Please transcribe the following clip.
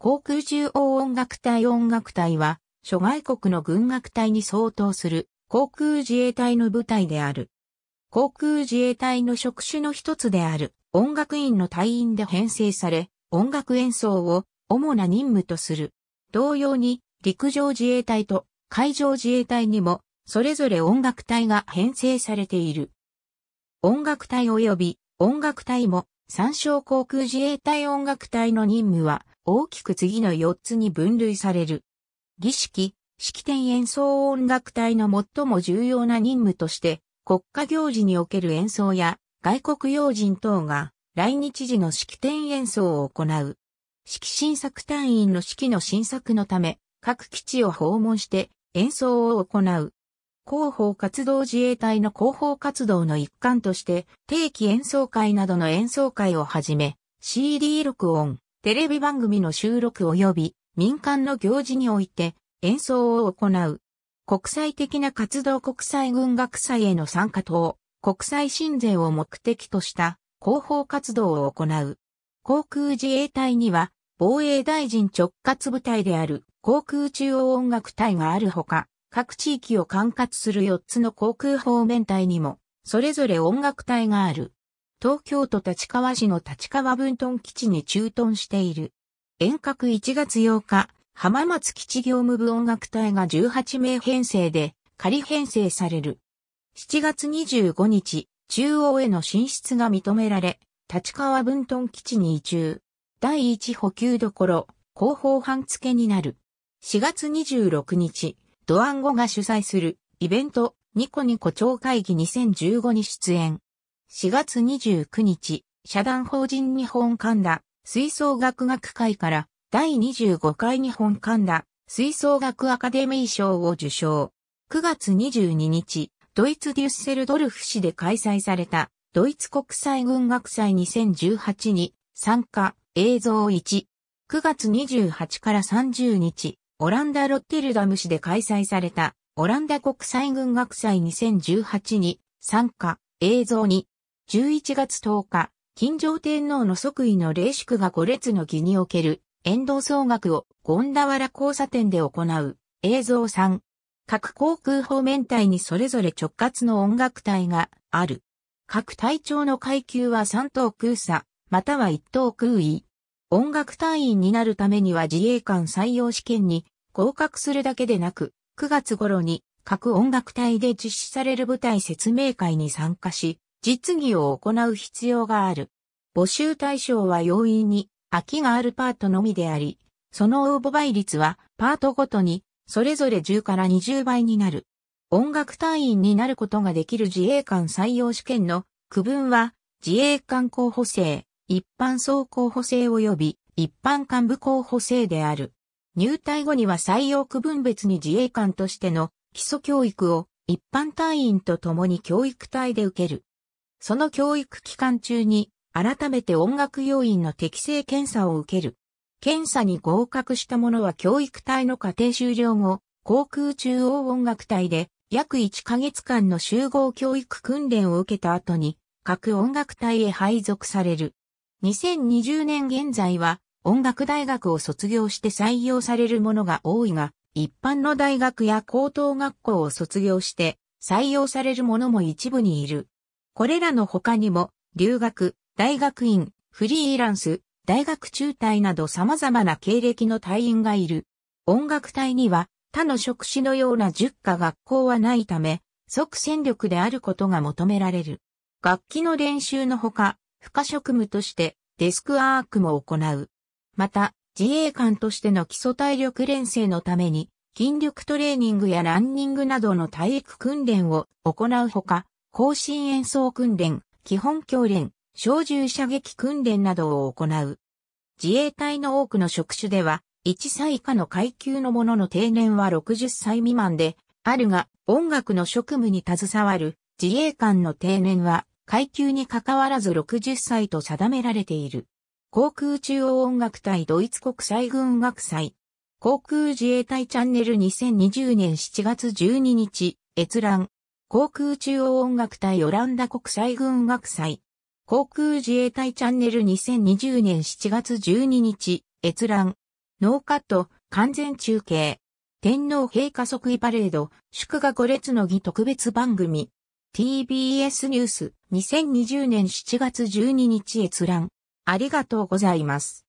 航空中央音楽隊音楽隊は、諸外国の軍楽隊に相当する航空自衛隊の部隊である。航空自衛隊の職種の一つである音楽院の隊員で編成され、音楽演奏を主な任務とする。同様に、陸上自衛隊と海上自衛隊にも、それぞれ音楽隊が編成されている。音楽隊及び音楽隊も、参照航空自衛隊音楽隊の任務は、大きく次の4つに分類される。儀式、式典演奏音楽隊の最も重要な任務として、国家行事における演奏や外国要人等が来日時の式典演奏を行う。式審作隊員の式の新作のため、各基地を訪問して演奏を行う。広報活動自衛隊の広報活動の一環として、定期演奏会などの演奏会をはじめ、CD 録音、テレビ番組の収録及び民間の行事において演奏を行う。国際的な活動国際軍学祭への参加等、国際親善を目的とした広報活動を行う。航空自衛隊には防衛大臣直轄部隊である航空中央音楽隊があるほか、各地域を管轄する4つの航空方面隊にも、それぞれ音楽隊がある。東京都立川市の立川分屯基地に駐屯している。遠隔1月8日、浜松基地業務部音楽隊が18名編成で仮編成される。7月25日、中央への進出が認められ、立川分屯基地に移住。第1補給どころ、後方半付けになる。4月26日、ドアンゴが主催するイベントニコニコ超会議2015に出演。4月29日、社団法人日本神田、吹奏楽学会から第25回日本神田、吹奏楽アカデミー賞を受賞。9月22日、ドイツデュッセルドルフ市で開催されたドイツ国際軍学祭2018に参加映像1。9月28から30日、オランダ・ロッテルダム市で開催されたオランダ国際軍学祭2018に参加映像2。11月10日、金城天皇の即位の霊祝が5列の儀における、遠藤総額を権田原交差点で行う、映像3。各航空方面隊にそれぞれ直轄の音楽隊がある。各隊長の階級は3等空差、または1等空位。音楽隊員になるためには自衛官採用試験に合格するだけでなく、9月頃に各音楽隊で実施される舞台説明会に参加し、実技を行う必要がある。募集対象は容易に空きがあるパートのみであり、その応募倍率はパートごとにそれぞれ10から20倍になる。音楽隊員になることができる自衛官採用試験の区分は自衛官候補生、一般総候補生及び一般幹部候補生である。入隊後には採用区分別に自衛官としての基礎教育を一般隊員と共に教育隊で受ける。その教育期間中に改めて音楽要員の適正検査を受ける。検査に合格した者は教育隊の課程終了後、航空中央音楽隊で約1ヶ月間の集合教育訓練を受けた後に各音楽隊へ配属される。2020年現在は音楽大学を卒業して採用されるものが多いが、一般の大学や高等学校を卒業して採用されるものも一部にいる。これらの他にも、留学、大学院、フリーランス、大学中退など様々な経歴の隊員がいる。音楽隊には他の職種のような10科学校はないため、即戦力であることが求められる。楽器の練習のほか、不可職務としてデスクアークも行う。また、自衛官としての基礎体力練成のために、筋力トレーニングやランニングなどの体育訓練を行うほか、更新演奏訓練、基本教練、小銃射撃訓練などを行う。自衛隊の多くの職種では、1歳以下の階級の者の定年は60歳未満で、あるが、音楽の職務に携わる自衛官の定年は、階級に関わらず60歳と定められている。航空中央音楽隊ドイツ国際軍学祭。航空自衛隊チャンネル2020年7月12日、閲覧。航空中央音楽隊オランダ国際軍楽祭。航空自衛隊チャンネル2020年7月12日、閲覧。ノーカット、完全中継。天皇陛下即位パレード、祝賀五列の儀特別番組。TBS ニュース2020年7月12日閲覧。ありがとうございます。